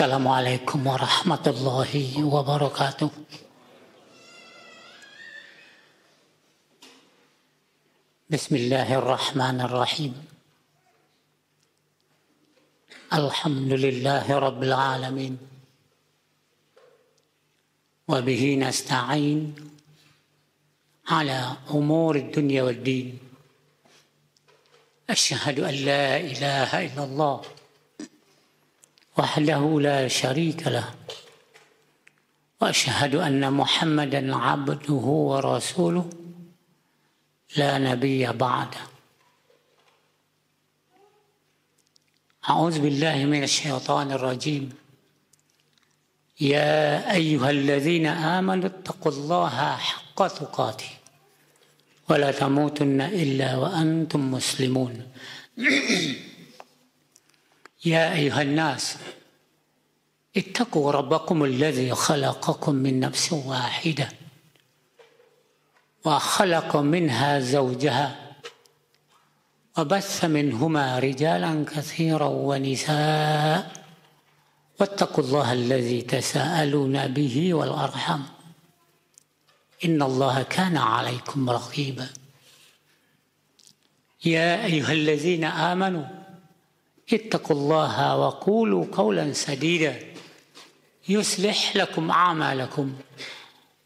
السلام عليكم ورحمة الله وبركاته بسم الله الرحمن الرحيم الحمد لله رب العالمين وبه نستعين على أمور الدنيا والدين أشهد أن لا إله إلا الله وحده لا شريك له واشهد ان محمدا عبده ورسوله لا نبي بعده اعوذ بالله من الشيطان الرجيم يا ايها الذين امنوا اتقوا الله حق تقاته ولا تموتن الا وانتم مسلمون يا ايها الناس اتقوا ربكم الذي خلقكم من نفس واحده وخلق منها زوجها وبث منهما رجالا كثيرا ونساء واتقوا الله الذي تساءلون به والارحم ان الله كان عليكم رقيبا يا ايها الذين امنوا اتقوا الله وقولوا قولا سديدا يصلح لكم اعمالكم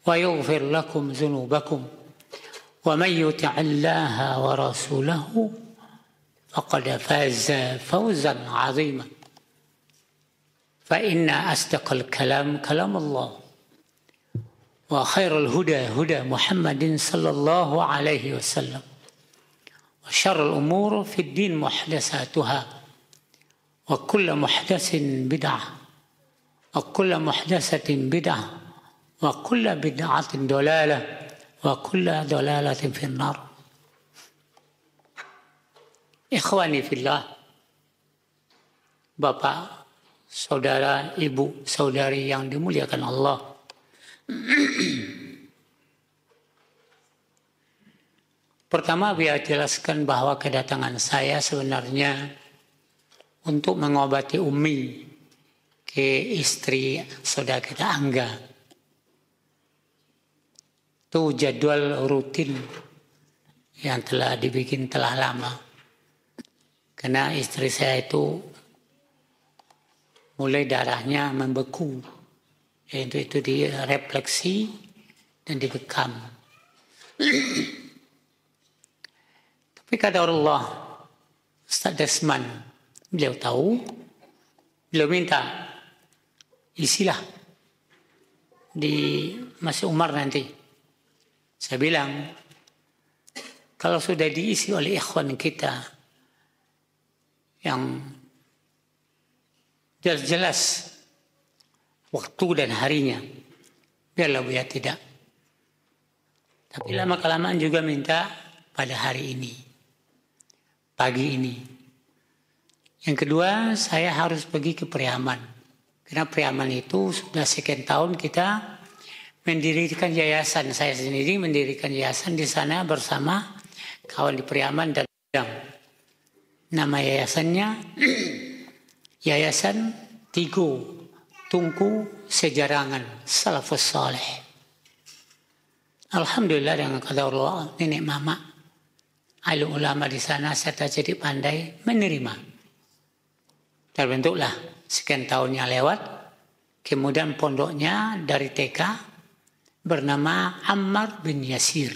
ويغفر لكم ذنوبكم ومن يطع الله ورسوله فقد فاز فوزا عظيما فان اصدق الكلام كلام الله وخير الهدى هدى محمد صلى الله عليه وسلم وشر الامور في الدين محدثاتها وكل محدث بدعة وكل محدثة بدعة وكل بدعة دلالة وكل دلالة في النار إخواني في الله بابا سودارا Ibu, سوداري yang dimuliakan Allah. Pertama, biar jelaskan bahwa kedatangan saya sebenarnya untuk mengobati Umi ke istri saudara kita Angga. Itu jadwal rutin yang telah dibikin telah lama. Karena istri saya itu mulai darahnya membeku. Yaitu itu direfleksi dan dibekam. Tapi kata Allah, Ustaz Desmond, Beliau tahu, beliau minta isilah di masa Umar nanti. Saya bilang, kalau sudah diisi oleh ikhwan kita yang jelas-jelas waktu dan harinya, biarlah ya tidak. Tapi lama-kelamaan juga minta pada hari ini, pagi ini, yang kedua, saya harus pergi ke Priaman. Karena Priaman itu sudah sekian tahun kita mendirikan yayasan. Saya sendiri mendirikan yayasan di sana bersama kawan di Priaman dan Padang. Nama yayasannya Yayasan Tigo Tungku Sejarangan Salafus Soleh. Alhamdulillah dengan kata Allah, nenek mama, alu ulama di sana serta jadi pandai menerima terbentuklah sekian tahunnya lewat. Kemudian pondoknya dari TK bernama Ammar bin Yasir.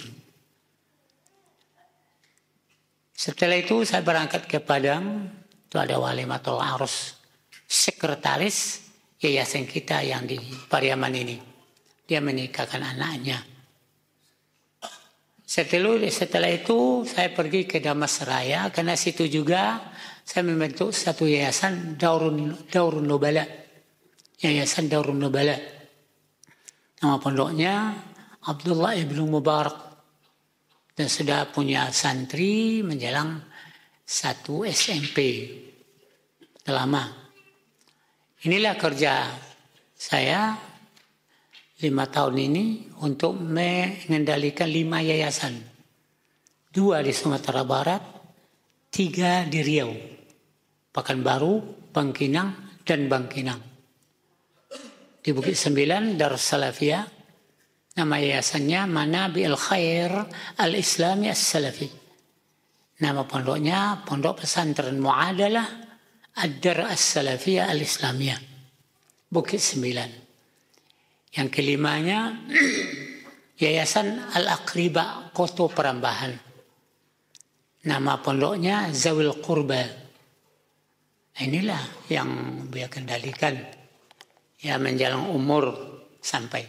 Setelah itu saya berangkat ke Padang, itu ada matul Arus, sekretaris yayasan kita yang di Pariaman ini. Dia menikahkan anaknya. Setelah, setelah itu saya pergi ke Damas Raya karena situ juga saya membentuk satu yayasan Daurun Daurun nobala, Yayasan Daurun nobala. Nama pondoknya Abdullah Ibnu Mubarak. Dan sudah punya santri menjelang satu SMP. Lama. Inilah kerja saya lima tahun ini untuk mengendalikan lima yayasan. Dua di Sumatera Barat, tiga di Riau. Pekanbaru, Bangkinang, dan Bangkinang. Di Bukit Sembilan, Darussalafia, nama yayasannya Manabi Al-Khair Al-Islami As-Salafi. Nama pondoknya Pondok Pesantren Muadalah Ad-Dar As-Salafiyah Al-Islamiyah. Bukit Sembilan. Yang kelimanya Yayasan Al-Aqriba Koto Perambahan. Nama pondoknya Zawil Qurba. Nah, inilah yang dia kendalikan. Ya menjelang umur sampai.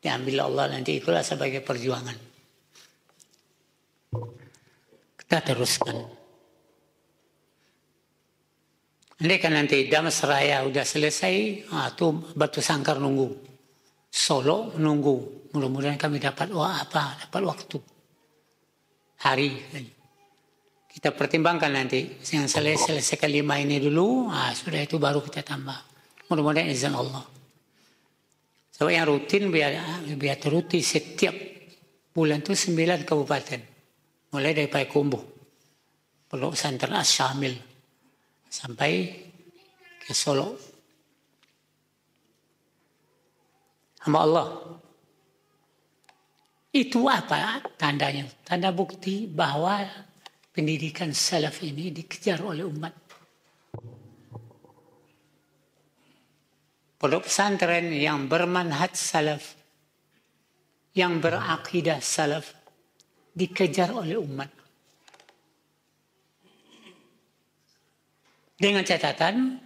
Diambil Allah nanti itulah sebagai perjuangan. Kita teruskan. Ini kan nanti Damas Raya udah selesai, atau ah, batu sangkar nunggu. Solo nunggu. Mudah-mudahan kami dapat wah oh, apa, dapat waktu. Hari. Kita pertimbangkan nanti. Yang selesai, selesai kelima ini dulu, ah, sudah itu baru kita tambah. Mudah-mudahan izin Allah. Sebab so, yang rutin biar, biar teruti setiap bulan itu sembilan kabupaten. Mulai dari Payakumbuh, Pulau Santer Asyamil, sampai ke Solo. sama Allah, itu apa tandanya? Tanda bukti bahwa pendidikan salaf ini dikejar oleh umat. Pondok pesantren yang bermanhat salaf, yang berakidah salaf, dikejar oleh umat. Dengan catatan,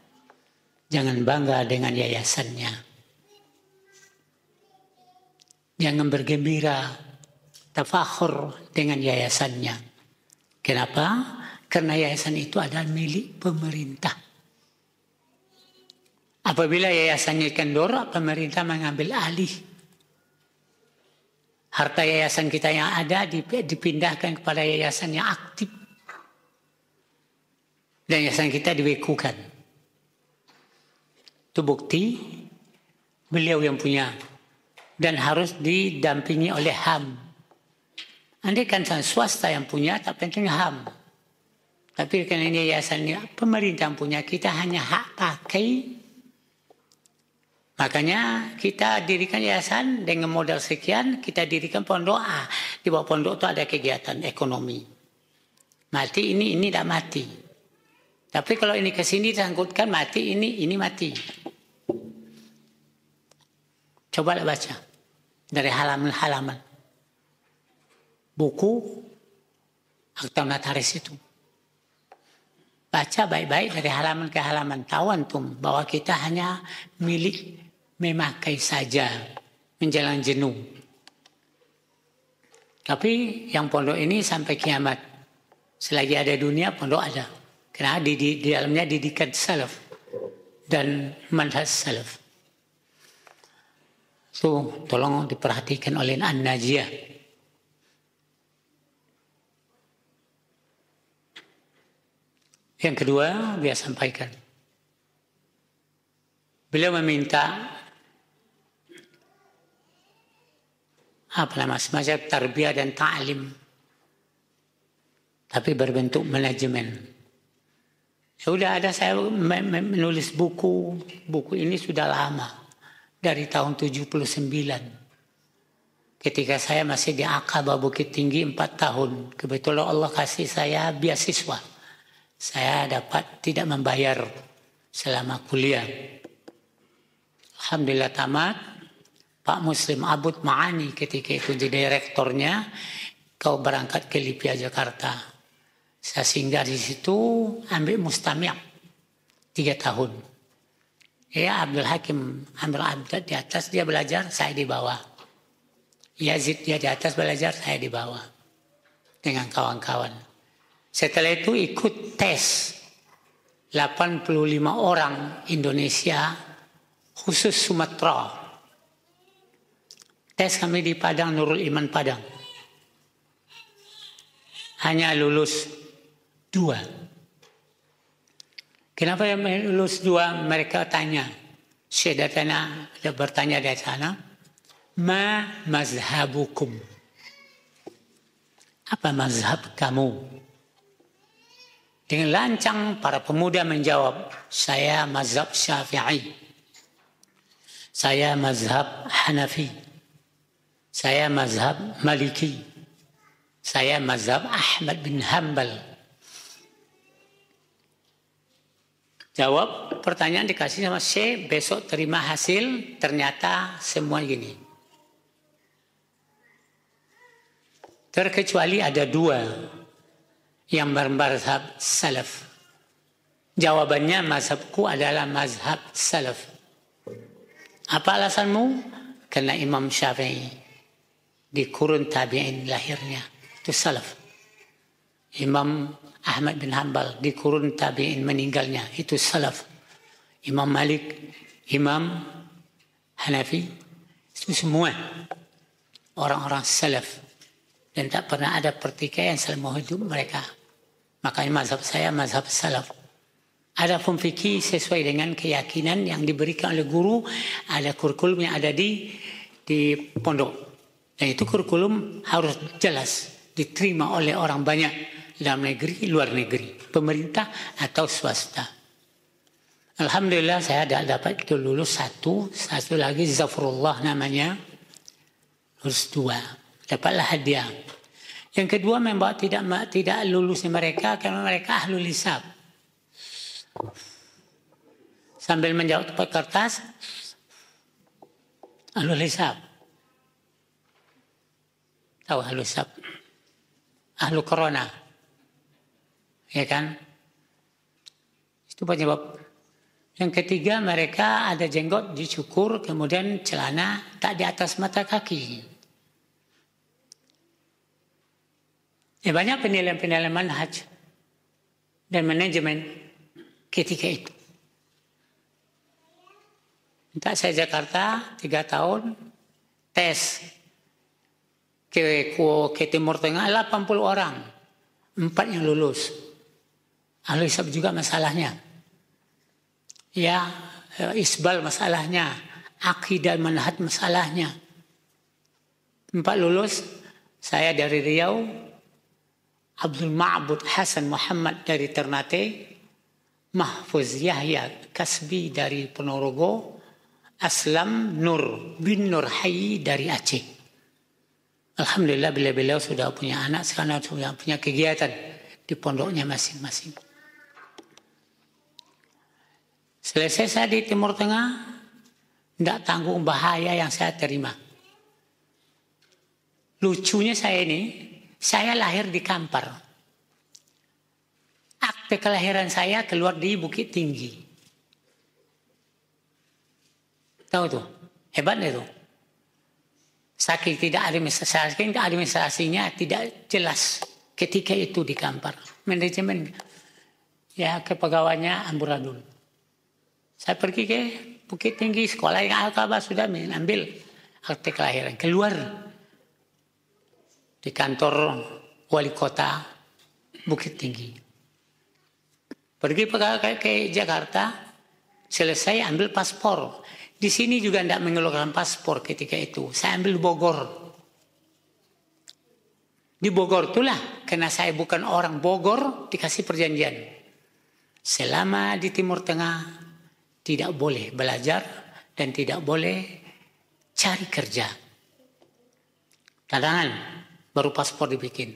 jangan bangga dengan yayasannya. Jangan bergembira, tafakhur dengan yayasannya. Kenapa? Karena yayasan itu adalah milik pemerintah. Apabila yayasannya kendor, pemerintah mengambil alih. Harta yayasan kita yang ada dipindahkan kepada yayasan yang aktif. Dan yayasan kita dibekukan. Itu bukti beliau yang punya. Dan harus didampingi oleh HAM, Andai kan swasta yang punya tak penting HAM. Tapi karena ini yayasannya pemerintah punya kita hanya hak pakai. Makanya kita dirikan yayasan dengan modal sekian, kita dirikan pondok. doa. Di bawah pohon itu ada kegiatan ekonomi. Mati ini, ini tidak mati. Tapi kalau ini ke sini disangkutkan mati ini, ini mati. Coba baca dari halaman-halaman buku Harta Mataris itu. Baca baik-baik dari halaman ke halaman. Tahu antum bahwa kita hanya milik memakai saja. Menjelang jenuh. Tapi yang pondok ini sampai kiamat. Selagi ada dunia, pondok ada. Karena di, di, di dalamnya didikan salaf. Dan manhas salaf. So, tolong diperhatikan oleh An-Najiyah. Yang kedua, dia sampaikan. Beliau meminta apa namanya semacam tarbiyah dan ta'lim. Tapi berbentuk manajemen. Ya udah ada saya menulis buku. Buku ini sudah lama. Dari tahun 79. Ketika saya masih di Akaba Bukit Tinggi 4 tahun. Kebetulan Allah kasih saya beasiswa saya dapat tidak membayar selama kuliah. Alhamdulillah tamat. Pak Muslim Abud Ma'ani ketika itu di direktornya, kau berangkat ke Libya Jakarta. Saya singgah di situ, ambil mustamiak tiga tahun. Ya Abdul Hakim, ambil Abdad di atas dia belajar, saya di bawah. Yazid dia di atas belajar, saya di bawah. Dengan kawan-kawan. Setelah itu ikut tes 85 orang Indonesia khusus Sumatera. Tes kami di Padang Nurul Iman Padang. Hanya lulus dua. Kenapa yang lulus dua mereka tanya. Saya datanya, bertanya dari sana. Ma mazhabukum? Apa mazhab kamu? Dengan lancang para pemuda menjawab, saya mazhab syafi'i. Saya mazhab Hanafi. Saya mazhab Maliki. Saya mazhab Ahmad bin Hambal. Jawab pertanyaan dikasih sama C, besok terima hasil, ternyata semua gini. Terkecuali ada dua yang bermazhab salaf. Jawabannya mazhabku adalah mazhab salaf. Apa alasanmu? Karena Imam Syafi'i di kurun tabi'in lahirnya itu salaf. Imam Ahmad bin Hanbal di kurun tabi'in meninggalnya itu salaf. Imam Malik, Imam Hanafi itu semua orang-orang salaf dan tak pernah ada pertikaian selama hidup mereka. Makanya mazhab saya mazhab salaf. Ada fikih sesuai dengan keyakinan yang diberikan oleh guru, ada kurikulum yang ada di di pondok. Dan itu kurikulum harus jelas diterima oleh orang banyak dalam negeri, luar negeri, pemerintah atau swasta. Alhamdulillah saya ada dapat itu lulus satu, satu lagi Zafrullah namanya, lulus dua dapatlah hadiah. Yang kedua memang tidak tidak mereka karena mereka ahlul hisab. Sambil menjawab tempat kertas, ahlul hisab. Tahu ahlul hisab? Ahlu corona. Ya kan? Itu penyebab. Yang ketiga mereka ada jenggot dicukur kemudian celana tak di atas mata kaki. Ya banyak penilaian-penilaian manhaj dan manajemen ketika itu. Minta saya Jakarta tiga tahun tes ke ke Timur Tengah 80 orang empat yang lulus ahli hisab juga masalahnya ya eh, isbal masalahnya akidah manhat masalahnya empat lulus saya dari Riau Abdul Ma'bud Hasan Muhammad dari Ternate, Mahfuz Yahya Kasbi dari Ponorogo, Aslam Nur bin Nur Hayi dari Aceh. Alhamdulillah bila beliau sudah punya anak, sekarang sudah punya kegiatan di pondoknya masing-masing. Selesai saya di Timur Tengah, tidak tanggung bahaya yang saya terima. Lucunya saya ini, saya lahir di Kampar. Akte kelahiran saya keluar di Bukit Tinggi. Tahu tuh, hebat itu. Sakit tidak administrasi, administrasinya tidak jelas ketika itu di Kampar. Manajemen ya kepegawainya amburadul. Saya pergi ke Bukit Tinggi sekolah yang al sudah mengambil akte kelahiran keluar di kantor wali kota Bukit Tinggi. Pergi ke Jakarta, selesai ambil paspor. Di sini juga tidak mengeluarkan paspor ketika itu. Saya ambil Bogor. Di Bogor itulah, karena saya bukan orang Bogor, dikasih perjanjian. Selama di Timur Tengah, tidak boleh belajar dan tidak boleh cari kerja. Tantangan baru paspor dibikin.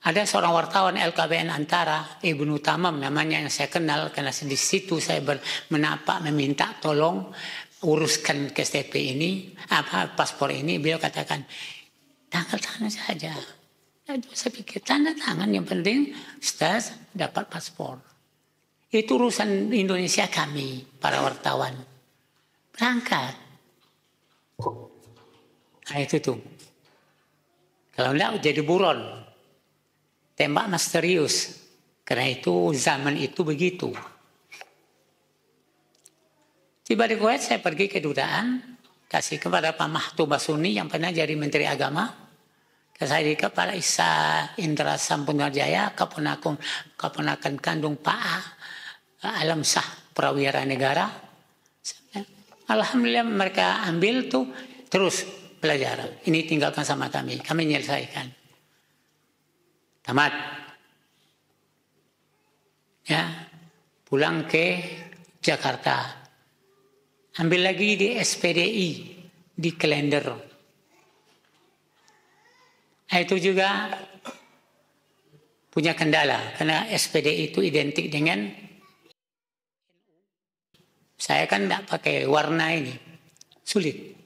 Ada seorang wartawan LKBN Antara, ibu Tamam namanya yang saya kenal karena di situ saya ber, menapak meminta tolong uruskan ke STP ini, apa paspor ini, beliau katakan tanggal tangan saja. Nah, saya pikir tanda tangan yang penting Ustaz dapat paspor. Itu urusan Indonesia kami, para wartawan. Berangkat. Nah itu tuh. Kalau enggak jadi buron. Tembak misterius. Karena itu zaman itu begitu. Tiba di Kuwait saya pergi ke dudaan Kasih kepada Pak Mahfud Basuni yang pernah jadi Menteri Agama. kasih kepada Isa Indra Sampunarjaya, keponakan, kapunakan kandung Pak A, Alam Sah, Prawira Negara. Alhamdulillah mereka ambil tuh terus pelajaran. Ini tinggalkan sama kami, kami menyelesaikan. Tamat. Ya, pulang ke Jakarta. Ambil lagi di SPDI, di kalender. Nah, itu juga punya kendala karena SPD itu identik dengan saya kan tidak pakai warna ini sulit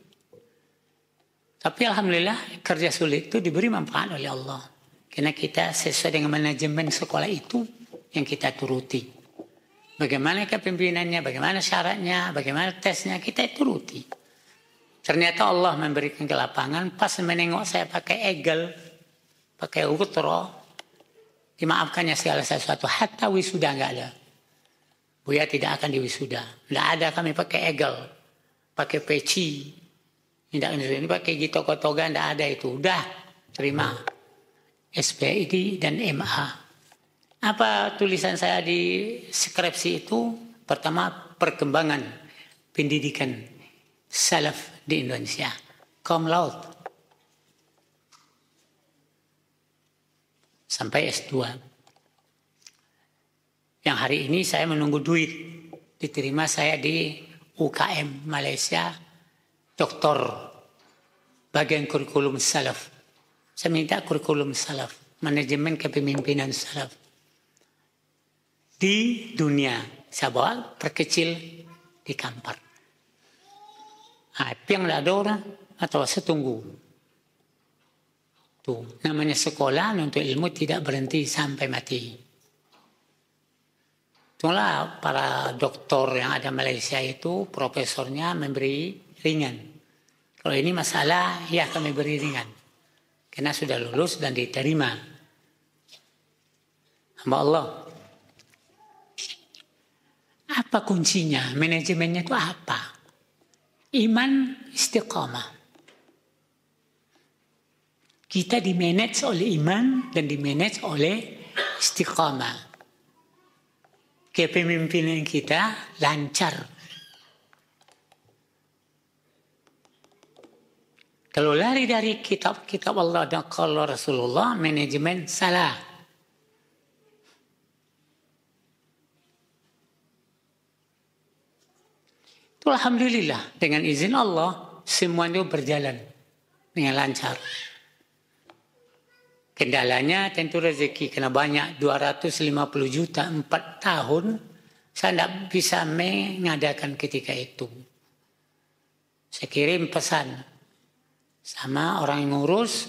tapi alhamdulillah kerja sulit itu diberi manfaat oleh Allah. Karena kita sesuai dengan manajemen sekolah itu yang kita turuti. Bagaimana kepemimpinannya, bagaimana syaratnya, bagaimana tesnya, kita turuti. Ternyata Allah memberikan ke lapangan, pas menengok saya pakai egel, pakai utro, dimaafkannya segala sesuatu, hatta wisuda nggak ada. Buya tidak akan diwisuda. Nggak ada kami pakai egel, pakai peci, tidak ini pakai gitu toga tidak ada itu. Udah terima SPID dan MA. Apa tulisan saya di skripsi itu? Pertama perkembangan pendidikan salaf di Indonesia. Kaum laut. Sampai S2. Yang hari ini saya menunggu duit. Diterima saya di UKM Malaysia doktor bagian kurikulum salaf. Saya minta kurikulum salaf, manajemen kepemimpinan salaf. Di dunia, saya bawa perkecil di Kampar. yang ah, piang orang atau saya tunggu. Tuh, namanya sekolah untuk ilmu tidak berhenti sampai mati. Itulah para dokter yang ada Malaysia itu, profesornya memberi ringan. Kalau ini masalah, ya kami beri ringan. Karena sudah lulus dan diterima. Hamba Allah. Apa kuncinya? Manajemennya itu apa? Iman istiqomah Kita dimanage oleh iman dan dimanage oleh istiqomah Kepemimpinan kita lancar Kalau lari dari kitab-kitab Allah dan kalau Rasulullah, manajemen salah. Itulah Alhamdulillah, dengan izin Allah, semuanya berjalan dengan lancar. Kendalanya tentu rezeki kena banyak 250 juta 4 tahun saya tidak bisa mengadakan ketika itu. Saya kirim pesan sama orang yang ngurus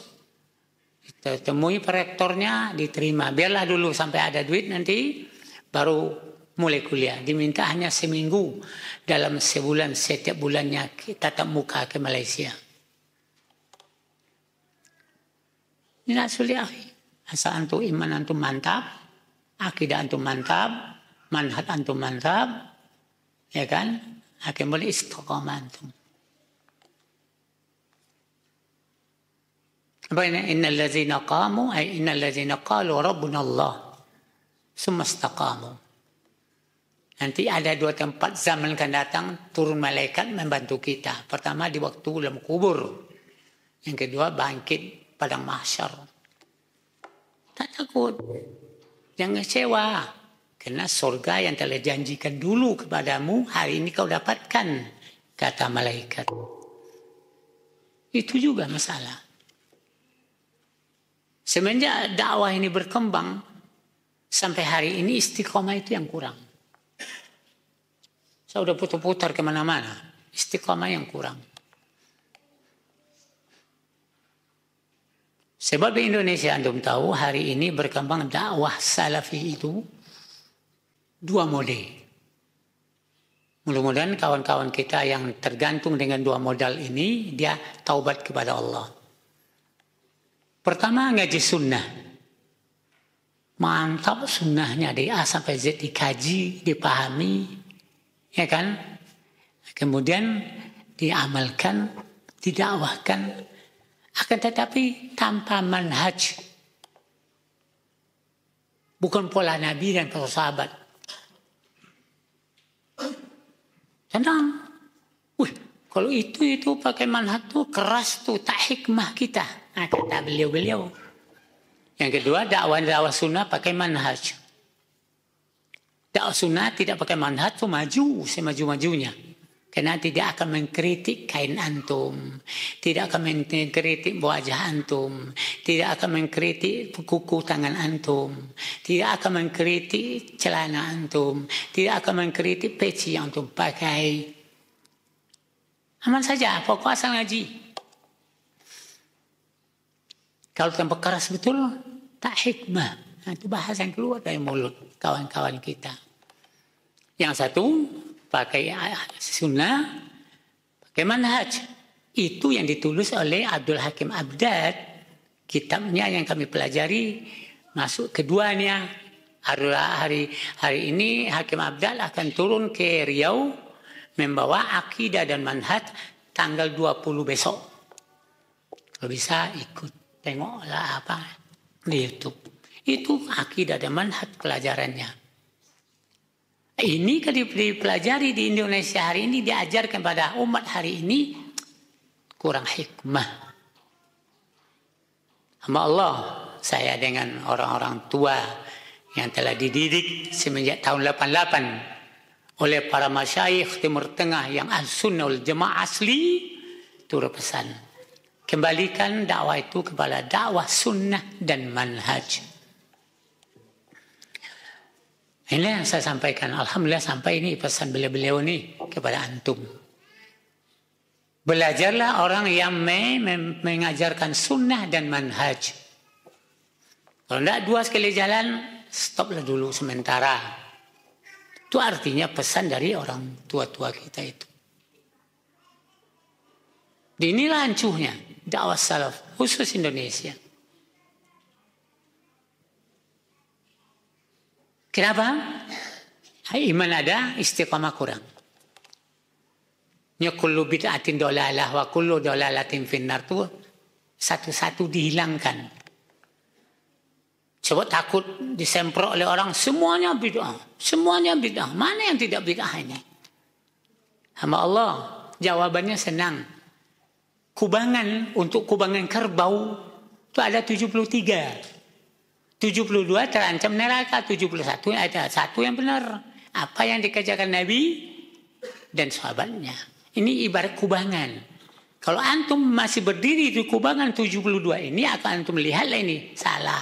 kita temui rektornya diterima biarlah dulu sampai ada duit nanti baru mulai kuliah diminta hanya seminggu dalam sebulan setiap bulannya kita tak muka ke Malaysia ini sulit asal antum iman antum mantap akidah antum mantap manhat antum mantap ya kan akan boleh istiqomah antum بين إن الذين قاموا أي إن الذين قالوا ربنا الله ثم استقاموا Nanti ada dua tempat zaman akan datang turun malaikat membantu kita. Pertama di waktu dalam kubur. Yang kedua bangkit padang mahsyar. Tak takut. Jangan kecewa. Karena surga yang telah janjikan dulu kepadamu hari ini kau dapatkan. Kata malaikat. Itu juga masalah. Semenjak dakwah ini berkembang, sampai hari ini istiqomah itu yang kurang. Saya sudah putar-putar kemana-mana, istiqomah yang kurang. Sebab di Indonesia antum tahu hari ini berkembang dakwah salafi itu dua mode. Mudah-mudahan kawan-kawan kita yang tergantung dengan dua modal ini dia taubat kepada Allah. Pertama ngaji sunnah. Mantap sunnahnya dari A sampai Z dikaji, dipahami, ya kan? Kemudian diamalkan, didakwahkan. Akan tetapi tanpa manhaj. Bukan pola Nabi dan para sahabat. Tenang. Wih, kalau itu itu pakai manhaj tuh keras tuh tak hikmah kita. Nah, kata beliau-beliau. Yang kedua, dakwah dakwah sunnah pakai manhaj. Dakwah sunnah tidak pakai manhaj itu maju semaju-majunya. Karena tidak akan mengkritik kain antum. Tidak akan mengkritik wajah antum. Tidak akan mengkritik kuku tangan antum. Tidak akan mengkritik celana antum. Tidak akan mengkritik peci yang antum pakai. Aman saja, pokok asal ngaji. Kalau sampai keras betul, tak hikmah. Nah, itu bahasa yang keluar dari mulut kawan-kawan kita. Yang satu pakai sunnah, pakai manhaj. Itu yang ditulis oleh Abdul Hakim Abdad. Kitabnya yang kami pelajari masuk keduanya. Hari, hari, ini Hakim Abdal akan turun ke Riau membawa akidah dan manhaj tanggal 20 besok. Kalau bisa ikut tengoklah apa di YouTube. Itu akidah dan manhat pelajarannya. Ini kalau dipelajari di Indonesia hari ini diajarkan pada umat hari ini kurang hikmah. Sama Allah, saya dengan orang-orang tua yang telah dididik semenjak tahun 88 oleh para masyaih Timur Tengah yang al-sunnah asli, turut pesan Kembalikan dakwah itu kepada dakwah sunnah dan manhaj. Ini yang saya sampaikan. Alhamdulillah sampai ini pesan beliau-beliau ini kepada antum. Belajarlah orang yang me mengajarkan sunnah dan manhaj. Kalau tidak dua sekali jalan, stoplah dulu sementara. Itu artinya pesan dari orang tua-tua kita itu. Inilah ancuhnya dakwah salaf khusus Indonesia. Kenapa? Iman ada, istiqamah kurang. Ya kullu bid'atin dolalah wa kullu dolalatin finnar itu satu-satu dihilangkan. Coba takut disemprot oleh orang, semuanya bid'ah. Semuanya bid'ah. Mana yang tidak bid'ah ini? Hamba Allah, jawabannya senang kubangan untuk kubangan kerbau itu ada 73. 72 terancam neraka, 71 ada satu yang benar. Apa yang dikerjakan Nabi dan sahabatnya. Ini ibarat kubangan. Kalau antum masih berdiri di kubangan 72 ini akan antum lihatlah ini salah.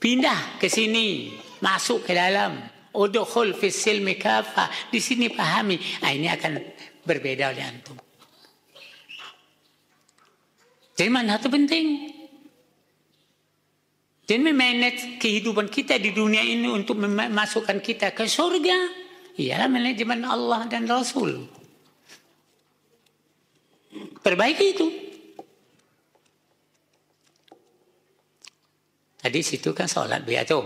Pindah ke sini, masuk ke dalam. odohol, fis silmi Di sini pahami. Nah, ini akan berbeda oleh antum. Jadi mana itu penting. Jadi manage kehidupan kita di dunia ini untuk memasukkan kita ke surga. Ialah manajemen Allah dan Rasul. Perbaiki itu. Tadi situ kan sholat biatu.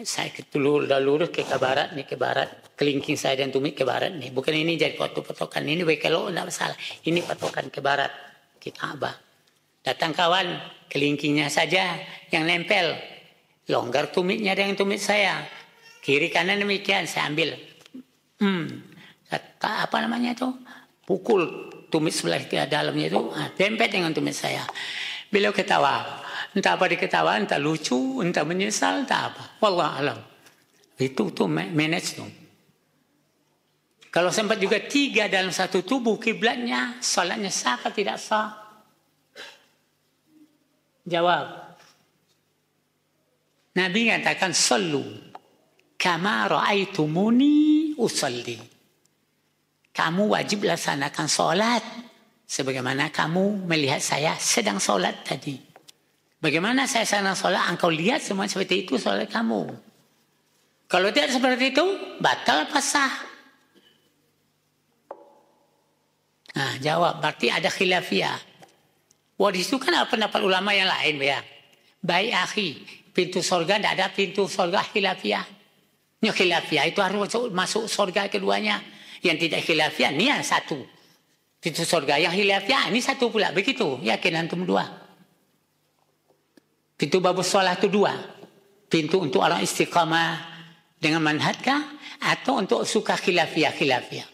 Saya dulu lurus ke, ke barat nih ke barat. Kelingking saya dan tumit ke barat nih. Bukan ini jadi kotok patokan. Ini kalau tidak masalah. Ini patokan ke barat kita Ka'bah. Datang kawan, kelingkingnya saja yang nempel. Longgar tumitnya dengan tumit saya. Kiri kanan demikian, saya ambil. Hmm, apa namanya itu? Pukul tumit sebelah ke dalamnya itu, tempet ah, dengan tumit saya. Beliau ketawa. Entah apa diketawa, entah lucu, entah menyesal, entah apa. Wallah alam. Itu tuh manage tuh. Kalau sempat juga tiga dalam satu tubuh kiblatnya, salatnya sah atau tidak sah? Jawab. Nabi mengatakan sallu kama raaitumuni usalli. Kamu wajib laksanakan salat sebagaimana kamu melihat saya sedang salat tadi. Bagaimana saya sedang salat, engkau lihat semua seperti itu salat kamu. Kalau tidak seperti itu, batal pasah. Nah, jawab. Berarti ada khilafiah. Wah, di situ kan ada pendapat ulama yang lain, ya. Baik akhi, pintu sorga tidak ada pintu sorga khilafiah. Ini khilafiah itu harus masuk sorga keduanya. Yang tidak khilafiah ini yang satu. Pintu sorga yang khilafiah ini satu pula. Begitu, yakin antum dua. Pintu babus sholat itu dua. Pintu untuk orang istiqamah dengan manhatkah? Atau untuk suka khilafiah-khilafiah.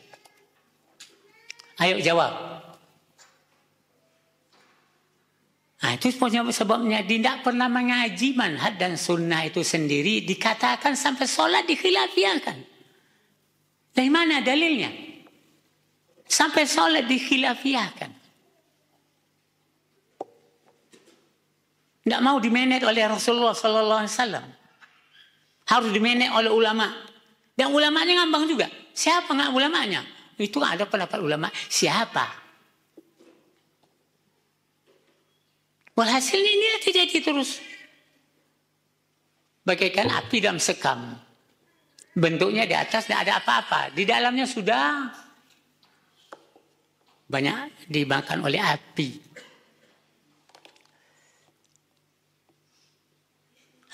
Ayo jawab. Nah, itu sebabnya tidak pernah mengaji manhaj dan sunnah itu sendiri dikatakan sampai sholat dikhilafiakan. Dari mana dalilnya? Sampai sholat dikhilafiakan. Tidak mau dimenet oleh Rasulullah Sallallahu Alaihi Wasallam. Harus dimenet oleh ulama. Dan ulamanya ngambang juga. Siapa nggak ulamanya? Itu ada pendapat ulama siapa? Walhasil ini terjadi terus. Bagaikan api dalam sekam. Bentuknya di atas tidak ada apa-apa. Di dalamnya sudah banyak dibakar oleh api.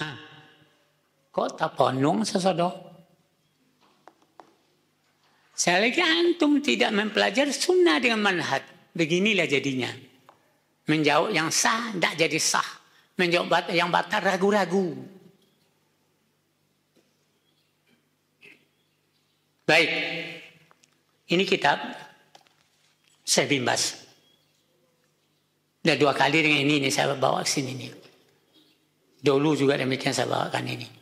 Hah. Kok tak ponung sesodoh? Saya lagi antum tidak mempelajari sunnah dengan manhaj, beginilah jadinya. Menjawab yang sah tidak jadi sah. Menjawab yang batal ragu-ragu. Baik. Ini kitab saya bimbas. Sudah dua kali dengan ini, ini saya bawa ke sini. Nih. Dulu juga demikian saya bawakan ini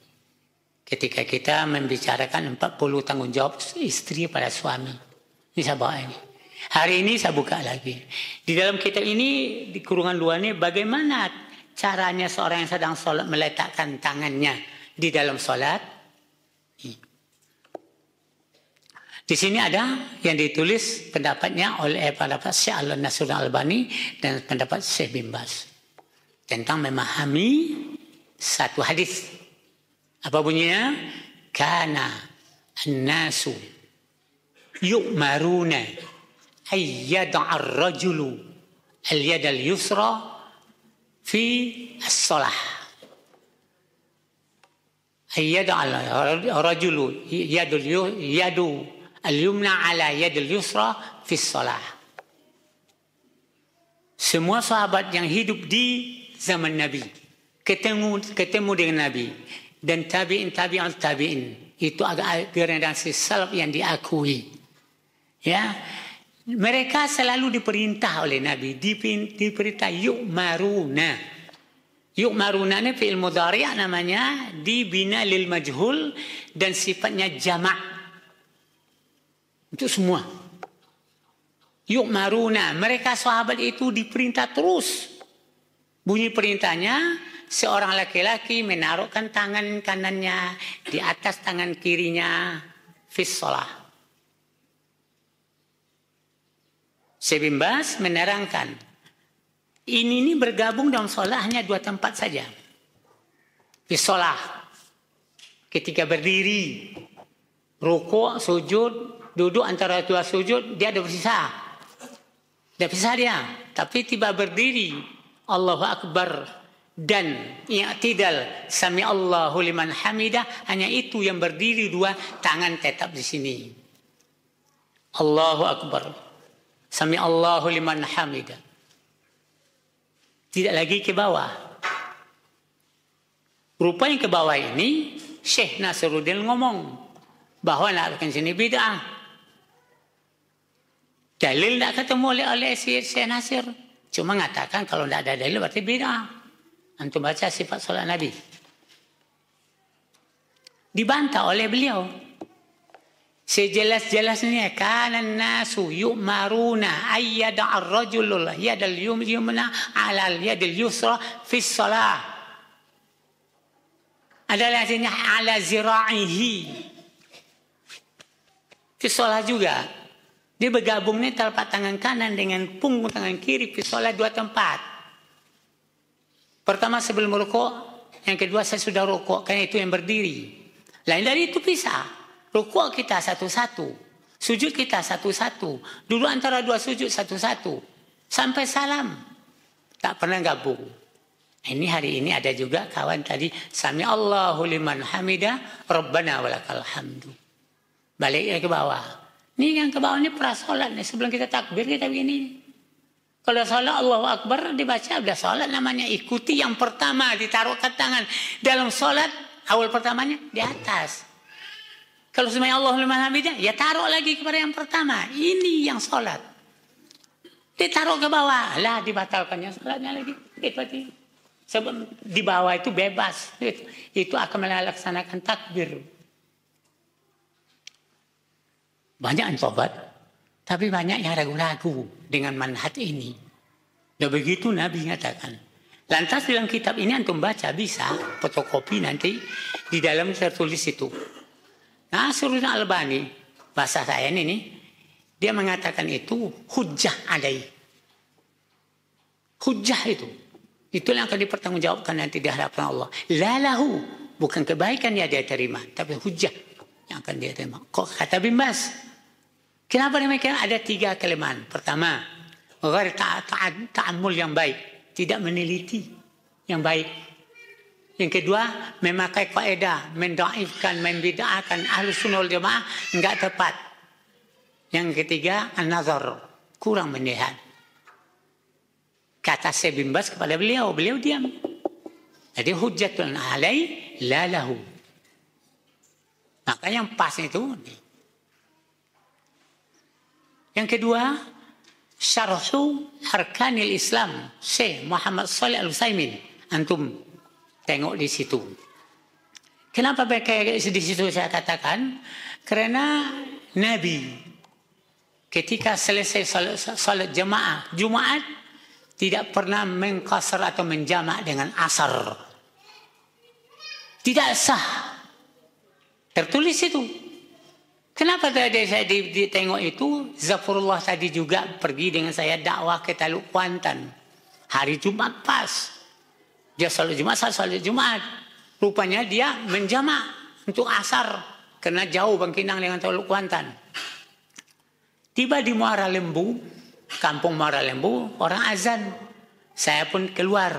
ketika kita membicarakan 40 tanggung jawab istri pada suami. Ini saya bawa ini. Hari ini saya buka lagi. Di dalam kitab ini, di kurungan luarnya, bagaimana caranya seorang yang sedang sholat meletakkan tangannya di dalam sholat. Di sini ada yang ditulis pendapatnya oleh pendapat Syekh al Nasrul Albani dan pendapat Syekh Bimbas tentang memahami satu hadis apa bunyinya? Kana an-nasu yu'maruna ayyad'a ar-rajulu al-yad al-yusra fi as-salah. Ayyad'a ar-rajulu yadu yadu al-yumna ala yad al-yusra fi as-salah. Semua sahabat yang hidup di zaman Nabi ketemu ketemu dengan Nabi dan tabi'in tabi'at tabi'in. Itu agak generasi salaf yang diakui. Ya, mereka selalu diperintah oleh Nabi, diperintah yuk maruna. Yuk maruna ini fi'il mudhari' namanya dibina lil majhul dan sifatnya jamak. Itu semua. Yuk maruna, mereka sahabat itu diperintah terus. Bunyi perintahnya seorang laki-laki menaruhkan tangan kanannya di atas tangan kirinya fisolah. Sebimbas menerangkan, ini ini bergabung dalam solah hanya dua tempat saja. Fisolah ketika berdiri, ruko, sujud, duduk antara dua sujud, dia ada bersisa. Dia bersisa dia, tapi tiba berdiri, Allahu Akbar, dan i'tidal sami Allahu liman hamidah hanya itu yang berdiri dua tangan tetap di sini. Allahu akbar. Sami Allahu liman hamidah. Tidak lagi ke bawah. Rupanya ke bawah ini Syekh Nasruddin ngomong bahwa nak sini bid'ah. Dalil tidak ketemu oleh oleh Syekh Nasir. Cuma mengatakan kalau tidak ada dalil berarti bid'ah. Antum baca sifat sholat Nabi. Dibantah oleh beliau. Sejelas-jelasnya kanan nasu yu'maruna ayyada ar-rajulul yadal yumna alal yadil yusra fi salah. Adalah artinya ala zira'ihi. Fis salah juga. Dia bergabungnya telapak tangan kanan dengan punggung tangan kiri fi salah dua tempat. Pertama sebelum rukuk, yang kedua saya sudah rukuk karena itu yang berdiri. Lain dari itu bisa. Rukuk kita satu-satu, sujud kita satu-satu. Dulu antara dua sujud satu-satu. Sampai salam. Tak pernah gabung. Ini hari ini ada juga kawan tadi sami Allahu liman hamidah rabbana walakal hamdu. Balik ke bawah. Ini yang ke bawah ini prasolat nih sebelum kita takbir kita begini. Kalau sholat Allahu Akbar dibaca, udah sholat namanya ikuti yang pertama ditaruhkan tangan. Dalam sholat awal pertamanya di atas. Kalau semuanya Allah liman hamidah, ya taruh lagi kepada yang pertama. Ini yang sholat. Ditaruh ke bawah. Lah dibatalkannya sholatnya lagi. Itu aja. Sebelum di bawah itu bebas. Itu, itu akan melaksanakan takbir. Banyak yang tobat. Tapi banyak yang ragu-ragu dengan manhat ini. Nah begitu Nabi nyatakan. Lantas dalam kitab ini antum baca bisa fotokopi nanti di dalam tertulis itu. Nah Suruna Albani bahasa saya ini dia mengatakan itu hujah alai. Hujah itu. Itulah yang akan dipertanggungjawabkan nanti di hadapan Allah. Lalahu bukan kebaikan yang dia terima, tapi hujah yang akan dia terima. Kok kata Bimbas? Kenapa demikian? Ada tiga kelemahan. Pertama, ta'amul yang baik. Tidak meneliti yang baik. Yang kedua, memakai faedah. Mendoifkan, membidaakan. Ahlus sunnah jamaah enggak tepat. Yang ketiga, an-nazar. Kurang melihat. Kata Sebin Bas kepada beliau. Beliau diam. Jadi hujatul alai la lahu. Maka yang pas itu yang kedua, Syarhu Arkanil Islam Syekh Muhammad Saleh Al-Utsaimin. Antum tengok di situ. Kenapa kayak di situ saya katakan? Karena Nabi ketika selesai salat, salat jemaah Jumat tidak pernah mengkasar atau menjamak dengan asar. Tidak sah. Tertulis itu. Kenapa tadi saya ditengok itu, Zafurullah tadi juga pergi dengan saya dakwah ke Teluk Kuantan. Hari Jumat pas. Dia salat Jumat, saya salat Jumat. Rupanya dia menjamak untuk asar. Karena jauh Bangkinang dengan Teluk Kuantan. Tiba di Muara Lembu, kampung Muara Lembu, orang azan. Saya pun keluar.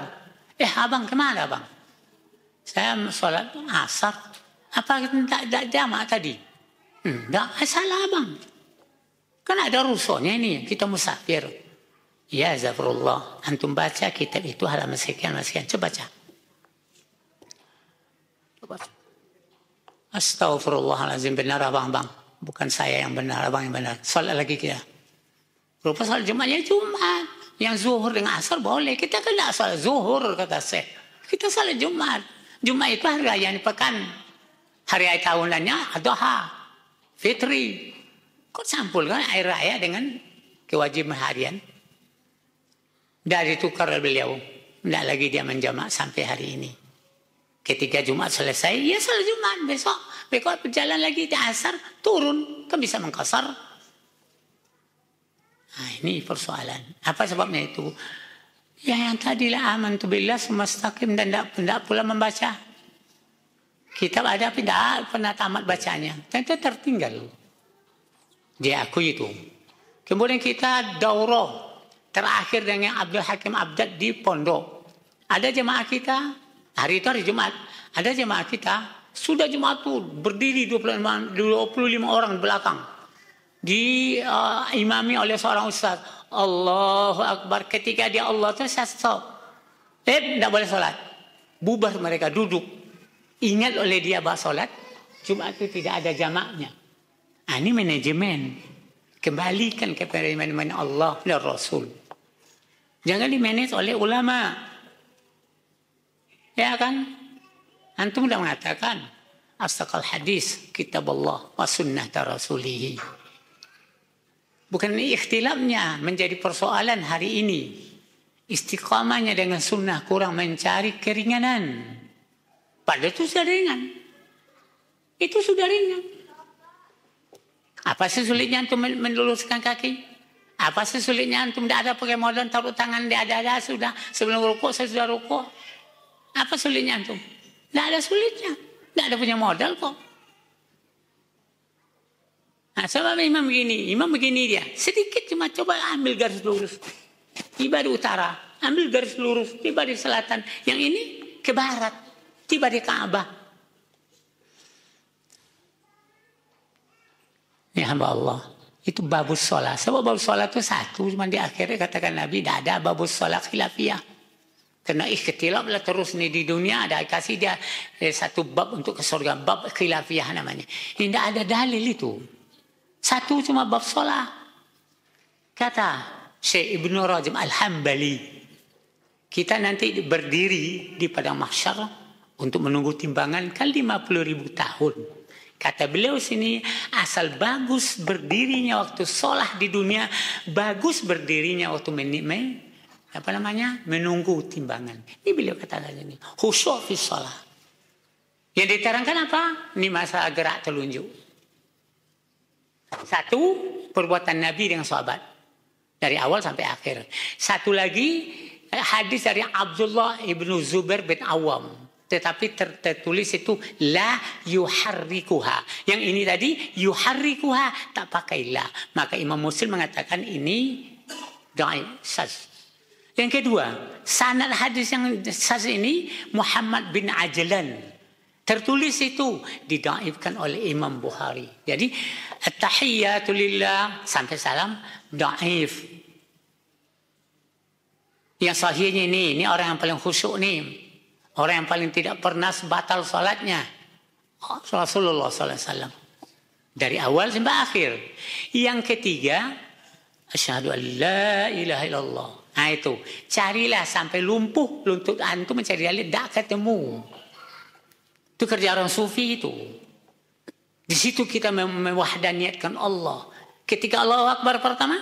Eh abang kemana abang? Saya sholat asar. Apa tidak jamak tadi? Tidak salah bang. Kan ada rusuhnya ini kita musafir. Ya Zafrullah. Antum baca kitab itu halaman sekian, sekian. Coba baca. Astagfirullahaladzim benar abang bang. Bukan saya yang benar abang yang benar. Soal lagi kita. Rupa soal Jumat ya Jumat. Yang zuhur dengan asar boleh. Kita kan tidak salat zuhur kata saya. Kita soal Jumat. Jumat itu hari raya pekan. Hari raya tahunannya adoha. Fitri. Kok sampulkan air raya dengan kewajiban harian? dari tukar beliau. Tidak lagi dia menjamak sampai hari ini. Ketika Jumat selesai, ya selesai Jumat besok. Besok berjalan lagi di asar, turun. Kan bisa mengkasar. Nah, ini persoalan. Apa sebabnya itu? Ya yang tadilah aman tu billah semestakim dan tidak pula membaca Kitab ada tidak pernah tamat bacanya. Tentu tertinggal. Dia akui itu. Kemudian kita daurah terakhir dengan Abdul Hakim Abdad di pondok. Ada jemaah kita, hari itu hari Jumat, ada jemaah kita, sudah Jumat itu berdiri 25, 25 orang belakang. Di uh, imami oleh seorang ustaz. Allahu Akbar. Ketika dia Allah itu saya stop. Eh, tidak boleh sholat. Bubar mereka duduk ingat oleh dia bahwa sholat Jumat itu tidak ada jamaknya. Nah, ini manajemen. Kembalikan kepada manajemen Allah dan Rasul. Jangan dimanage oleh ulama. Ya kan? Antum sudah mengatakan. Astagfirullah hadis kitab Allah wa sunnah rasulihi. Bukan ini ikhtilafnya menjadi persoalan hari ini. Istiqamahnya dengan sunnah kurang mencari keringanan. Padahal itu sudah ringan. Itu sudah ringan. Apa sih sulitnya untuk meluruskan kaki? Apa sih sulitnya antum tidak ada pakai modal taruh tangan di ada-ada sudah sebelum ruko saya sudah ruko. Apa sulitnya antum? Tidak ada sulitnya. Tidak ada punya modal kok. Nah, sebab imam begini, imam begini dia. Sedikit cuma coba ambil garis lurus. Tiba di utara, ambil garis lurus, tiba di selatan. Yang ini ke barat. Tiba di Ka'bah. Ini ya hamba Allah. Itu babus sholat. Sebab babus sholat itu satu. Cuma di akhirnya katakan Nabi, tidak ada babus sholat khilafiyah. Karena ikhtilaf lah terus ni di dunia ada kasih dia satu bab untuk ke surga bab khilafiyah namanya. Ini tidak ada dalil itu. Satu cuma bab sholat. Kata Syekh Ibn Rajab Al-Hambali. Kita nanti berdiri di padang mahsyar untuk menunggu timbangan kan 50 ribu tahun. Kata beliau sini, asal bagus berdirinya waktu sholat di dunia, bagus berdirinya waktu menikmati apa namanya menunggu timbangan. Ini beliau katakan ini, khusyuk fi sholah. Yang diterangkan apa? Ini masalah gerak telunjuk. Satu, perbuatan Nabi dengan sahabat. Dari awal sampai akhir. Satu lagi, hadis dari Abdullah ibnu Zubair bin Awam tetapi tertulis itu la yuharrikuha. Yang ini tadi yuharrikuha tak pakai la. Maka Imam Muslim mengatakan ini da'i saz. Yang kedua, sanad hadis yang saz ini Muhammad bin Ajlan. Tertulis itu didaifkan oleh Imam Bukhari. Jadi at-tahiyyatu sampai salam daif. Yang sahihnya ini, ini orang yang paling khusyuk nih. Orang yang paling tidak pernah batal sholatnya. Rasulullah SAW. Dari awal sampai akhir. Yang ketiga, Asyadu an la ilaha illallah. Nah itu, carilah sampai lumpuh Luntut antum mencari dalil tak ketemu. Itu kerja orang sufi itu. Di situ kita mewahdaniatkan Allah. Ketika Allah Akbar pertama,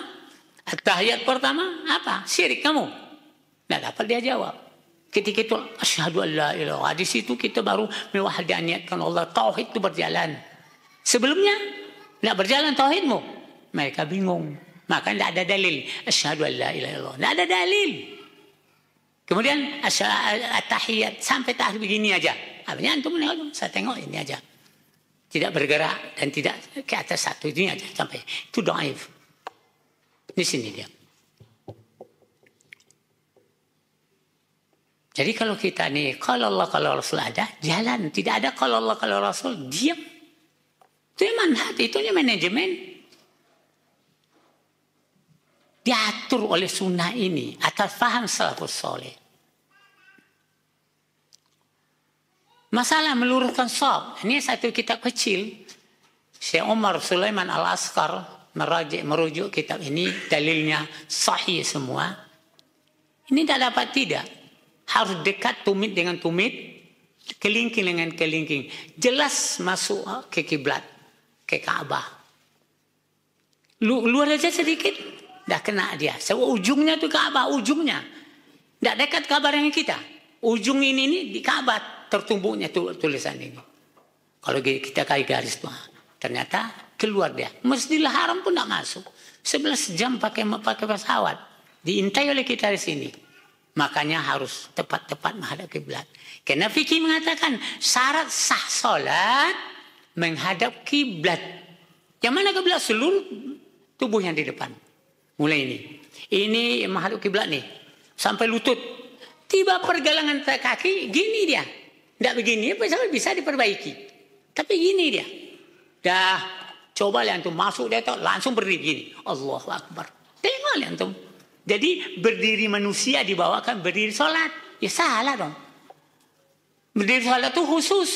tahiyat pertama, apa? Syirik kamu. Tidak dapat dia jawab. Ketika itu asyhadu an ilaha Di situ kita baru mewahdaniyatkan Allah. Tauhid itu berjalan. Sebelumnya tidak berjalan tauhidmu. Mereka bingung. Maka tidak ada dalil. Asyhadu an ilaha illallah. Tidak ada dalil. Kemudian at-tahiyat sampai tahir begini aja. Artinya antum saya tengok ini aja. Tidak bergerak dan tidak ke atas satu ini aja sampai. Itu doaif. Di sini dia. Jadi kalau kita nih, kalau Allah, kalau Rasul ada, jalan. Tidak ada kalau Allah, kalau Rasul, diam. Itu yang manhat, itu yang manajemen. Diatur oleh sunnah ini, atas faham salafus soleh. Masalah meluruskan sob. Ini satu kitab kecil. Syekh Umar Sulaiman Al-Askar merajik, merujuk kitab ini. Dalilnya sahih semua. Ini tidak dapat tidak harus dekat tumit dengan tumit, kelingking dengan kelingking. Jelas masuk ke kiblat, ke Ka'bah. Lu, luar aja sedikit, dah kena dia. Sewa so, ujungnya tuh Ka'bah, ujungnya. Tidak dekat Ka'bah dengan kita. Ujung ini, ini di Ka'bah tertumbuknya tulisan ini. Kalau kita kaya garis tuh, ternyata keluar dia. Masjidil Haram pun tidak masuk. Sebelas jam pakai pakai pesawat. Diintai oleh kita di sini. Makanya harus tepat-tepat menghadap kiblat. Karena fikih mengatakan syarat sah solat menghadap kiblat. Yang mana kiblat seluruh tubuh yang di depan. Mulai ini. Ini menghadap kiblat nih. Sampai lutut. Tiba pergelangan kaki gini dia. Tidak begini bisa diperbaiki. Tapi gini dia. Dah coba lihat tuh masuk dia tuh langsung berdiri gini. Allahu Akbar. Tengok lihat tuh. Jadi berdiri manusia dibawakan berdiri sholat. Ya salah dong. Berdiri sholat itu khusus.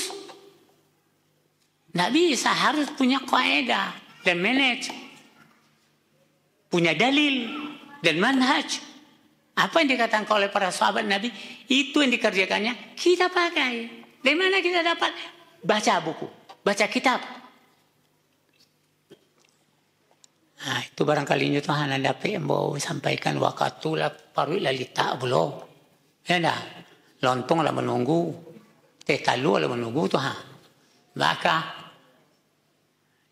Nggak bisa, harus punya kaidah dan manage. Punya dalil dan manhaj. Apa yang dikatakan oleh para sahabat Nabi, itu yang dikerjakannya kita pakai. Dari mana kita dapat? Baca buku, baca kitab, Nah, itu barangkali itu hana dapat mau sampaikan wakatulah paru lalita belum. Ya dah, lontong lah menunggu, teh talu lah menunggu tuhan, ha. Maka,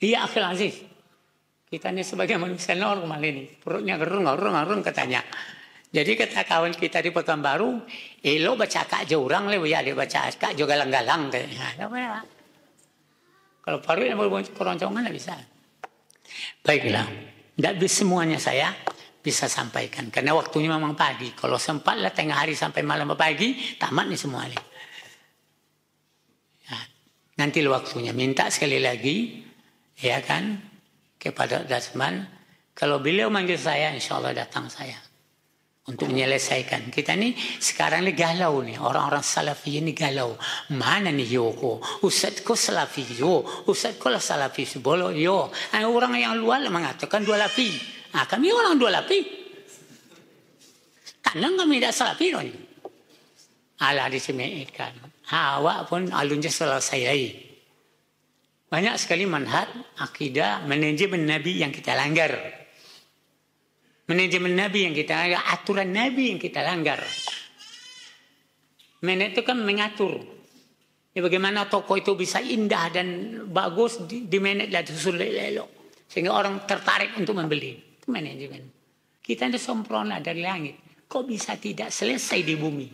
iya akhir aziz. Kita ini sebagai manusia normal ini, perutnya gerung, gerung, gerung katanya. Jadi kata kawan kita di baru, elo baca kak je orang lewe ya, dia baca kak juga galang-galang. Nah, kalau paru yang berbunyi keroncongan lah bisa. Baiklah, tidak iya. semuanya saya bisa sampaikan karena waktunya memang pagi. Kalau sempatlah tengah hari sampai malam pagi tamat nih semua ini. Ya, nanti waktunya minta sekali lagi ya kan kepada Dasman kalau beliau manggil saya insya Allah datang saya untuk menyelesaikan. Kita ni sekarang ni galau nih. Orang-orang salafi ini galau. Mana nih yoko? ko salafi yo. ko lah salafi sebolo yo. Orang yang luar mengatakan dua lapi. Ah, kami orang dua lapi. Karena kami tidak salafi loh. Alah disemaikan. Hawa pun alunnya selesai lagi. Banyak sekali manhat, akidah, manajemen Nabi yang kita langgar. Manajemen Nabi yang kita aturan Nabi yang kita langgar. Manage itu kan mengatur. Ya bagaimana toko itu bisa indah dan bagus di, di manage dan susul lelo. Sehingga orang tertarik untuk membeli. Itu manajemen. Kita itu sempurna dari langit. Kok bisa tidak selesai di bumi?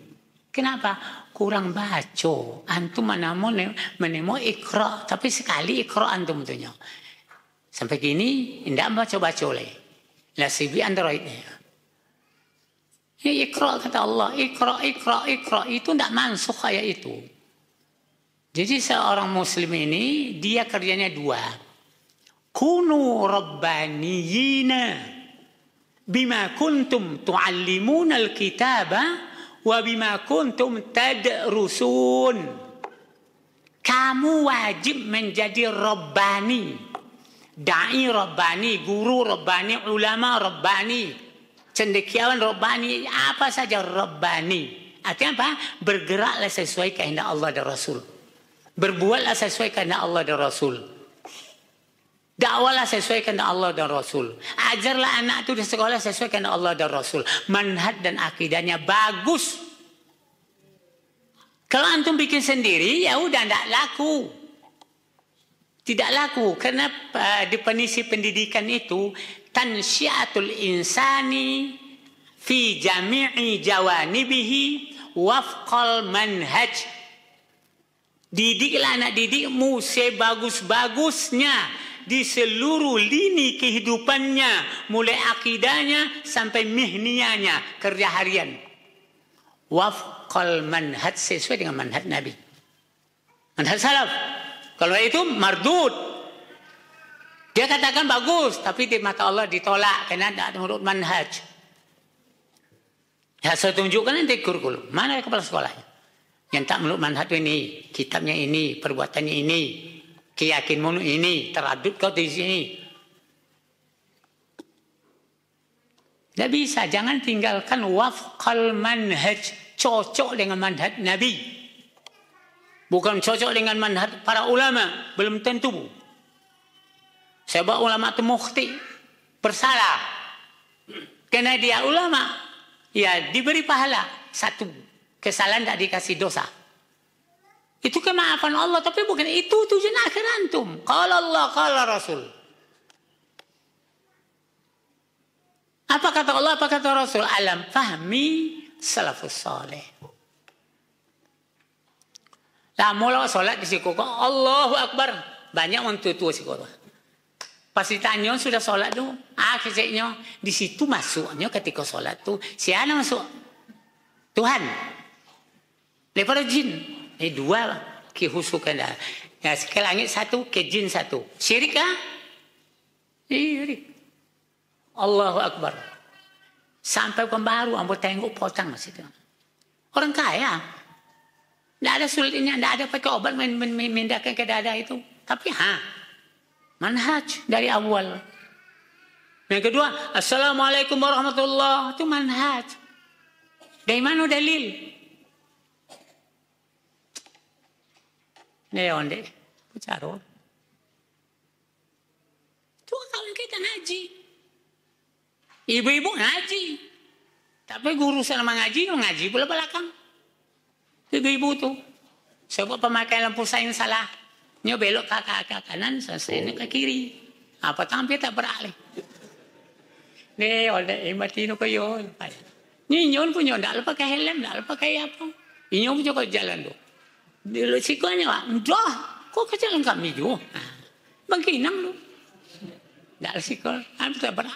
Kenapa? Kurang baca. Antum mana menemo, menemo ikra. Tapi sekali ikra antum tentunya. Sampai kini, tidak baca-baca lagi. Lah nasibi Android. Ya ikra kata Allah, ikra, ikra, ikra. Itu tidak mansuh kayak itu. Jadi seorang muslim ini dia kerjanya dua. Kunu rabbaniyina bima kuntum tuallimuna alkitaba wa bima kuntum tadrusun. Kamu wajib menjadi rabbani Dai Rabbani, guru Rabbani, ulama Rabbani, cendekiawan Rabbani, apa saja Rabbani. Artinya apa? Bergeraklah sesuai kehendak Allah dan Rasul. Berbuatlah sesuai kehendak Allah dan Rasul. Dakwalah sesuai kehendak Allah dan Rasul. Ajarlah anak itu di sekolah sesuai kehendak Allah dan Rasul. Manhaj dan akidahnya bagus. Kalau antum bikin sendiri, ya udah tidak laku tidak laku. Kenapa uh, definisi pendidikan itu tansyiatul insani fi jami'i jawanibihi wafqal manhaj. Didiklah anak didikmu sebagus-bagusnya di seluruh lini kehidupannya, mulai akidahnya sampai mihniannya kerja harian. Wafqal manhaj sesuai dengan manhaj Nabi. Manhaj salaf. Kalau itu mardut, Dia katakan bagus, tapi di mata Allah ditolak karena tidak menurut manhaj. Ya saya tunjukkan nanti kurikulum. Mana kepala sekolahnya? Yang tak menurut manhaj ini, kitabnya ini, perbuatannya ini, keyakinanmu ini, teradut kau di sini. Tidak bisa, jangan tinggalkan wafqal manhaj, cocok dengan manhaj Nabi. Bukan cocok dengan manhaj para ulama, belum tentu. Sebab ulama itu mukti, bersalah. Karena dia ulama, ya diberi pahala satu. Kesalahan tidak dikasih dosa. Itu kemaafan Allah, tapi bukan itu tujuan akhir antum. Kalau Allah, kalau Rasul. Apa kata Allah, apa kata Rasul? Alam fahmi salafus saleh. Lamu lah sholat di siku kok Allahu Akbar. Banyak orang tua siku tu. Pas ditanya sudah sholat tu, ah keceknya di situ masuknya ketika sholat tu siapa masuk? Tuhan. Daripada jin. Ini eh, dua lah. Kihusukan dah. Ya, ke langit satu, ke jin satu. Syirik ah? Syirik. Allahu Akbar. Sampai pembaru, ambo tengok potang situ. Orang kaya. Tidak ada sulitnya, tidak ada pakai obat memindahkan ke dada itu. Tapi ha, manhaj dari awal. Yang kedua, Assalamualaikum warahmatullahi Itu manhaj. Dari mana dalil? Ini onde, pucaro. Itu kalau kita ngaji. Ibu-ibu ngaji. Tapi guru selama ngaji, ngaji pula belakang. Ibu-ibu tuh. Coba pemakaian lampu saya yang salah. Nyo belok ke, ke, ke kanan, saya oh. ke kiri. Apa ah, tampil tak beralih. Nih, oh, oleh mati nu kayo. Ni nyon punya ndak lupa pakai helm, ndak lupa pakai apa. Inyo punya kau jalan tuh. Di sikonya wak, ndoh, kok ke jalan kami juga. Ah, Bangkinang lu. dal sikol, kan tak berak.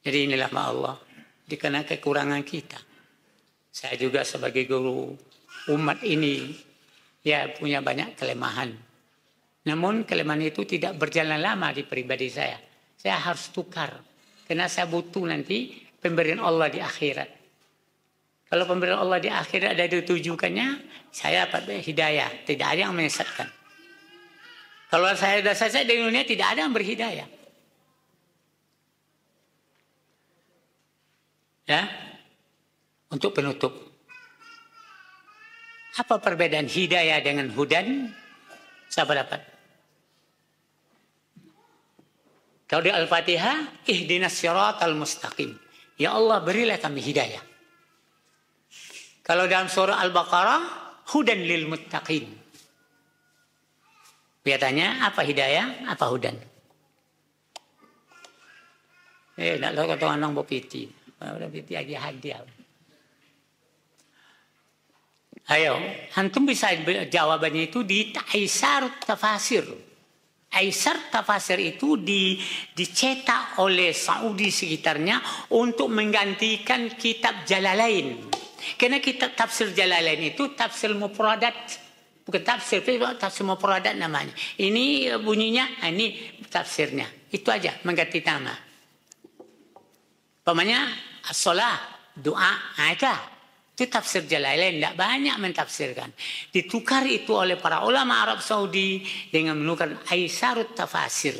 Jadi inilah Allah dikena kekurangan kita. Saya juga sebagai guru umat ini ya punya banyak kelemahan. Namun kelemahan itu tidak berjalan lama di pribadi saya. Saya harus tukar. Karena saya butuh nanti pemberian Allah di akhirat. Kalau pemberian Allah di akhirat ada ditujukannya, saya dapat hidayah. Tidak ada yang menyesatkan. Kalau saya sudah selesai di dunia, tidak ada yang berhidayah. Ya, untuk penutup, apa perbedaan hidayah dengan hudan? Siapa dapat? Kalau di Al-Fatihah, ihdinas siratal mustaqim. Ya Allah berilah kami hidayah. Kalau dalam surah Al-Baqarah, hudan lil muttaqin. tanya, apa hidayah, apa hudan. Eh, nak lo kata orang bopiti. bopiti aja hadiah. Ayo, antum bisa jawabannya itu di Aisar Tafasir. Aisar Tafasir itu di, dicetak oleh Saudi sekitarnya untuk menggantikan kitab Jalalain. Karena kitab tafsir Jalalain itu tafsir mufradat. Bukan tafsir, tafsir mufradat namanya. Ini e, bunyinya, ah, ini tafsirnya. Itu aja mengganti nama. Pemanya as-salah, doa, aja ah, itu tafsir Jalalain, tidak banyak mentafsirkan. Ditukar itu oleh para ulama Arab Saudi dengan menukar Aisyarut Tafasir.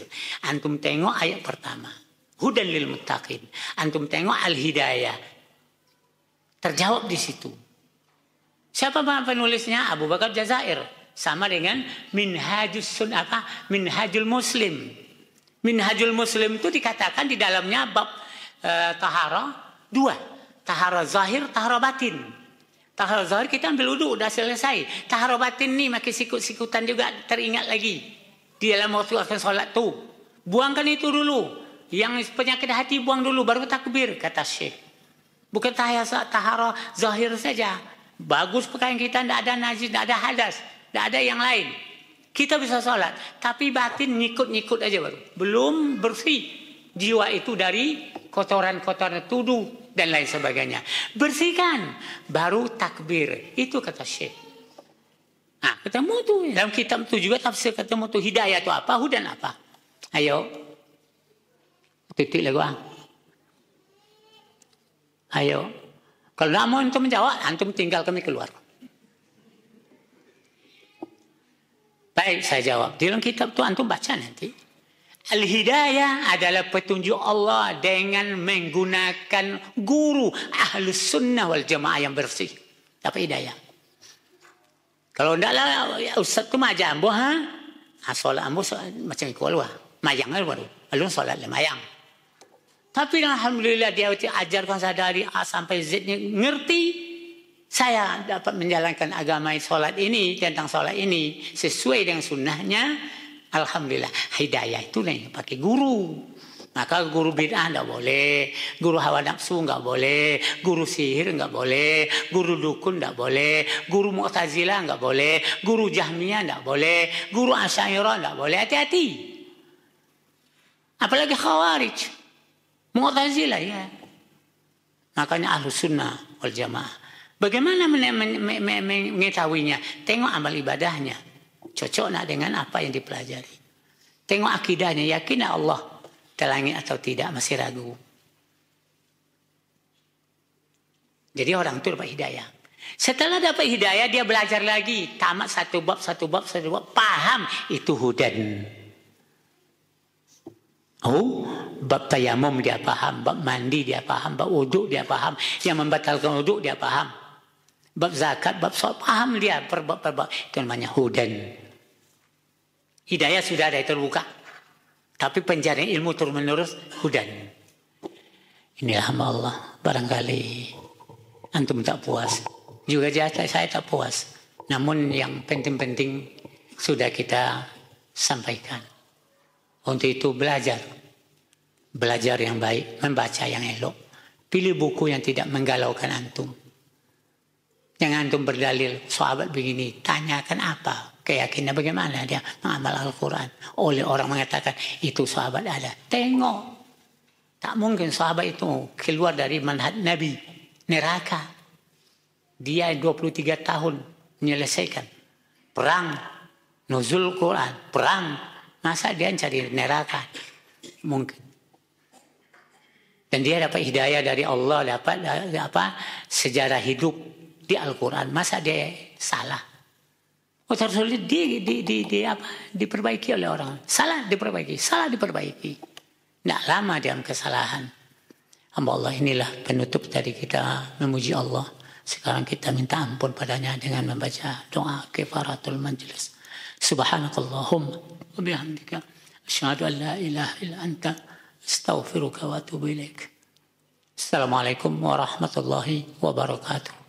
Antum tengok ayat pertama. Hudan lil muttaqin. Antum tengok al-hidayah. Terjawab di situ. Siapa penulisnya? Abu Bakar Jazair. Sama dengan Minhajus Sun apa? Minhajul Muslim. Minhajul Muslim itu dikatakan di dalamnya bab e, tahara dua. tahara zahir, tahara batin. Tahara zahir kita ambil uduk, dah selesai. Tahara batin ni makin sikut-sikutan juga teringat lagi. Di dalam waktu akan solat tu. Buangkan itu dulu. Yang penyakit hati buang dulu, baru takbir, kata Syekh. Bukan tahara, tahara zahir saja. Bagus pakaian kita, tidak ada najis, tidak ada hadas. Tidak ada yang lain. Kita bisa sholat. Tapi batin nyikut-nyikut aja baru. Belum bersih jiwa itu dari kotoran-kotoran tuduh. dan lain sebagainya. Bersihkan, baru takbir. Itu kata Syekh. Nah, ketemu tuh dalam kitab itu juga tafsir ketemu tuh hidayah itu apa, hudan apa. Ayo. Titik lagi gua. Ah. Ayo. Kalau nggak mau antum menjawab, ah, antum tinggal kami keluar. Baik, saya jawab. Di dalam kitab itu antum baca nanti. Al-hidayah adalah petunjuk Allah dengan menggunakan guru ahlus sunnah wal jamaah yang bersih. Dapat hidayah. Kalau tidaklah ya, Ustaz tu majak ambo ha? ha ambo macam ikut luar. Mayang lah baru. Lalu solat lah Tapi Alhamdulillah dia ajarkan saya dari A sampai Z ngerti. Saya dapat menjalankan agama solat ini tentang solat ini sesuai dengan sunnahnya Alhamdulillah hidayah itu nih pakai guru. Maka nah, guru bid'ah nggak boleh, guru hawa nafsu nggak boleh, guru sihir nggak boleh, guru dukun nggak boleh, guru mu'tazilah nggak boleh, guru jahmiyah nggak boleh, guru asyairah nggak boleh. Hati-hati. Apalagi khawarij, mu'tazilah ya. Makanya ahlu sunnah wal jamaah. Bagaimana mengetahuinya? Tengok amal ibadahnya cocok nak dengan apa yang dipelajari. Tengok akidahnya, yakin Allah telangi atau tidak, masih ragu. Jadi orang itu dapat hidayah. Setelah dapat hidayah, dia belajar lagi. Tamat satu bab, satu bab, satu bab. Paham, itu hudan. Oh, bab tayamum dia paham, bab mandi dia paham, bab wuduk dia paham, yang membatalkan wuduk dia paham bab zakat, bab sholat, paham dia per bab, per bab. Itu namanya hudan. Hidayah sudah ada terbuka. Tapi pencarian ilmu turun menerus hudan. Inilah hamba Allah. Barangkali antum tak puas. Juga jatah saya tak puas. Namun yang penting-penting sudah kita sampaikan. Untuk itu belajar. Belajar yang baik, membaca yang elok. Pilih buku yang tidak menggalaukan antum Jangan antum berdalil sahabat begini, tanyakan apa? Keyakinannya bagaimana dia mengamal Al-Quran. Oleh orang mengatakan itu sahabat ada. Tengok. Tak mungkin sahabat itu keluar dari manhat Nabi. Neraka. Dia 23 tahun menyelesaikan. Perang. Nuzul Quran. Perang. Masa dia cari neraka? Mungkin dan dia dapat hidayah dari Allah dapat eh, apa sejarah hidup di Al-Quran. Masa dia salah? Oh, harus di, di, di, di, apa? diperbaiki oleh orang. Salah diperbaiki, salah diperbaiki. Tidak lama dalam kesalahan. Hamba Allah inilah penutup dari kita memuji Allah. Sekarang kita minta ampun padanya dengan membaca doa kefaratul majlis. Subhanakallahumma wa bihamdika. Asyhadu an la ilaha illa anta astaghfiruka wa atubu ilaik. Assalamualaikum warahmatullahi wabarakatuh.